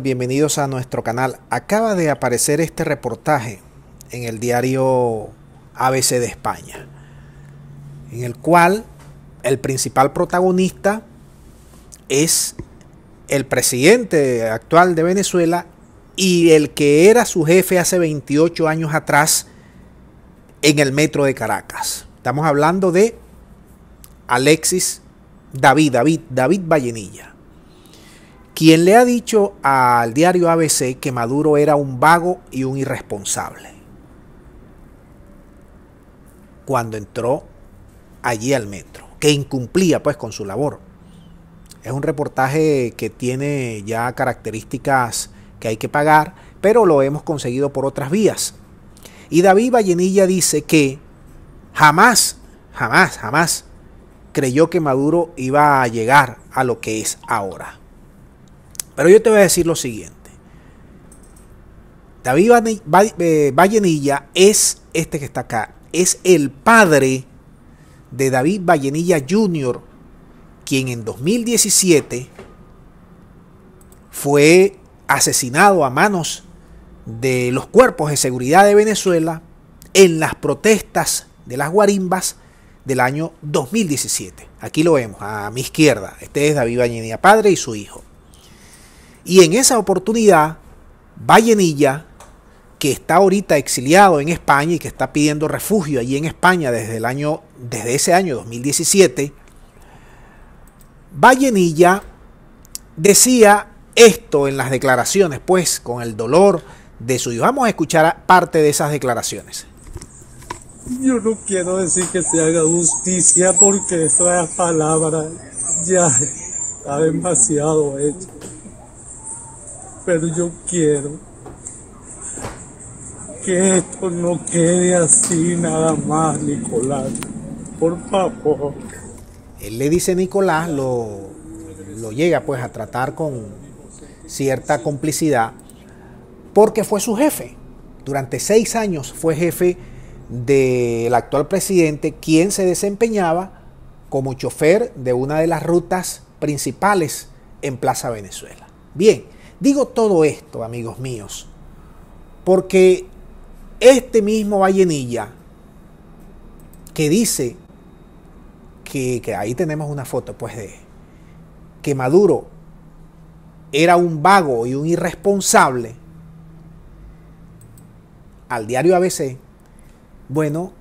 bienvenidos a nuestro canal. Acaba de aparecer este reportaje en el diario ABC de España, en el cual el principal protagonista es el presidente actual de Venezuela y el que era su jefe hace 28 años atrás en el metro de Caracas. Estamos hablando de Alexis David, David, David Vallenilla quien le ha dicho al diario ABC que Maduro era un vago y un irresponsable cuando entró allí al metro, que incumplía pues con su labor. Es un reportaje que tiene ya características que hay que pagar, pero lo hemos conseguido por otras vías. Y David Vallenilla dice que jamás, jamás, jamás creyó que Maduro iba a llegar a lo que es ahora. Pero yo te voy a decir lo siguiente. David eh, Vallenilla es este que está acá. Es el padre de David Vallenilla Jr., quien en 2017 fue asesinado a manos de los cuerpos de seguridad de Venezuela en las protestas de las guarimbas del año 2017. Aquí lo vemos, a mi izquierda. Este es David Vallenilla, padre y su hijo. Y en esa oportunidad, Vallenilla, que está ahorita exiliado en España y que está pidiendo refugio allí en España desde, el año, desde ese año 2017, Vallenilla decía esto en las declaraciones, pues con el dolor de su hijo. Vamos a escuchar parte de esas declaraciones. Yo no quiero decir que se haga justicia porque esa palabra ya está demasiado hecho pero yo quiero que esto no quede así nada más, Nicolás. Por favor. Él le dice Nicolás, lo, lo llega pues a tratar con cierta complicidad, porque fue su jefe. Durante seis años fue jefe del actual presidente, quien se desempeñaba como chofer de una de las rutas principales en Plaza Venezuela. Bien, Digo todo esto, amigos míos, porque este mismo Vallenilla, que dice que, que ahí tenemos una foto, pues, de que Maduro era un vago y un irresponsable, al diario ABC, bueno,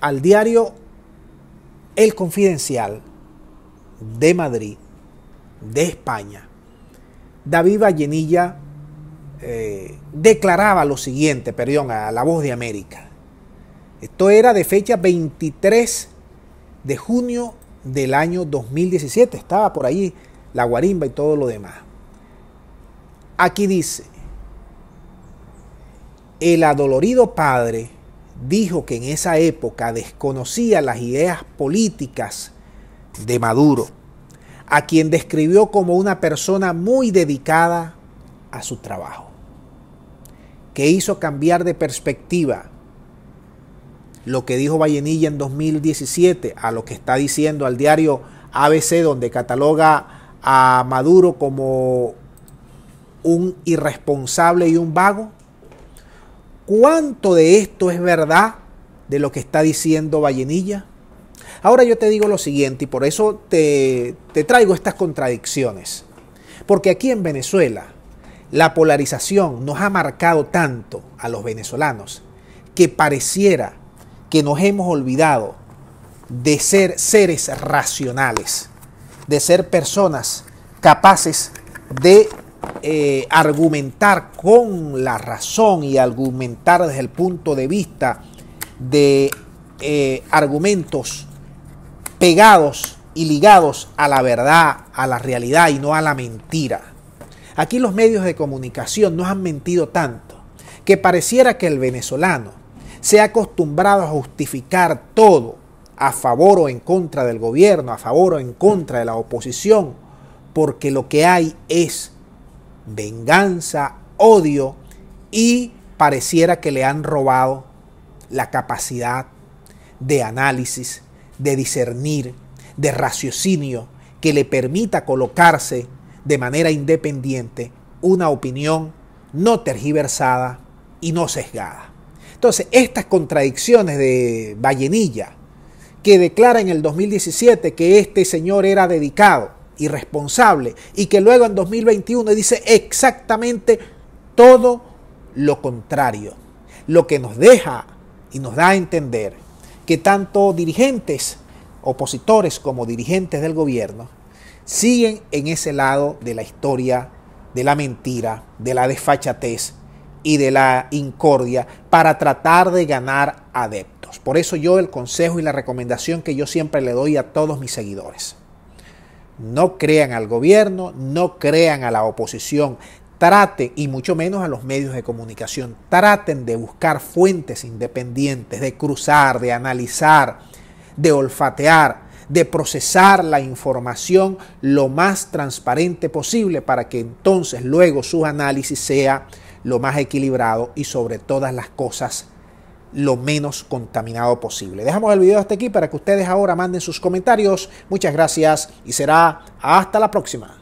al diario El Confidencial de Madrid, de España, David Vallenilla eh, declaraba lo siguiente, perdón, a La Voz de América. Esto era de fecha 23 de junio del año 2017. Estaba por ahí la guarimba y todo lo demás. Aquí dice, el adolorido padre dijo que en esa época desconocía las ideas políticas de Maduro a quien describió como una persona muy dedicada a su trabajo, que hizo cambiar de perspectiva lo que dijo Vallenilla en 2017 a lo que está diciendo al diario ABC, donde cataloga a Maduro como un irresponsable y un vago? ¿Cuánto de esto es verdad de lo que está diciendo Vallenilla? Ahora yo te digo lo siguiente y por eso te, traigo estas contradicciones. Porque aquí en Venezuela la polarización nos ha marcado tanto a los venezolanos que pareciera que nos hemos olvidado de ser seres racionales, de ser personas capaces de eh, argumentar con la razón y argumentar desde el punto de vista de eh, argumentos pegados y ligados a la verdad, a la realidad y no a la mentira. Aquí los medios de comunicación nos han mentido tanto que pareciera que el venezolano se ha acostumbrado a justificar todo a favor o en contra del gobierno, a favor o en contra de la oposición, porque lo que hay es venganza, odio y pareciera que le han robado la capacidad de análisis, de discernir, de raciocinio, que le permita colocarse de manera independiente una opinión no tergiversada y no sesgada. Entonces, estas contradicciones de Vallenilla, que declara en el 2017 que este señor era dedicado y responsable, y que luego en 2021 dice exactamente todo lo contrario, lo que nos deja y nos da a entender que tanto dirigentes opositores como dirigentes del gobierno siguen en ese lado de la historia, de la mentira, de la desfachatez y de la incordia para tratar de ganar adeptos. Por eso yo el consejo y la recomendación que yo siempre le doy a todos mis seguidores. No crean al gobierno, no crean a la oposición, traten, y mucho menos a los medios de comunicación, traten de buscar fuentes independientes, de cruzar, de analizar, de olfatear, de procesar la información lo más transparente posible para que entonces luego su análisis sea lo más equilibrado y sobre todas las cosas lo menos contaminado posible. Dejamos el video hasta aquí para que ustedes ahora manden sus comentarios. Muchas gracias y será hasta la próxima.